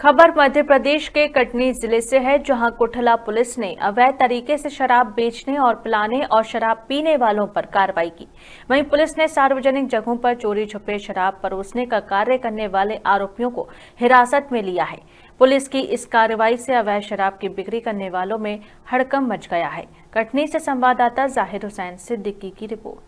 खबर मध्य प्रदेश के कटनी जिले से है जहां कुठला पुलिस ने अवैध तरीके से शराब बेचने और पिलाने और शराब पीने वालों पर कार्रवाई की वहीं पुलिस ने सार्वजनिक जगहों पर चोरी छुपे शराब परोसने का कार्य करने वाले आरोपियों को हिरासत में लिया है पुलिस की इस कार्रवाई से अवैध शराब की बिक्री करने वालों में हड़कम मच गया है कटनी से संवाददाता जाहिर हुसैन सिद्दीकी की रिपोर्ट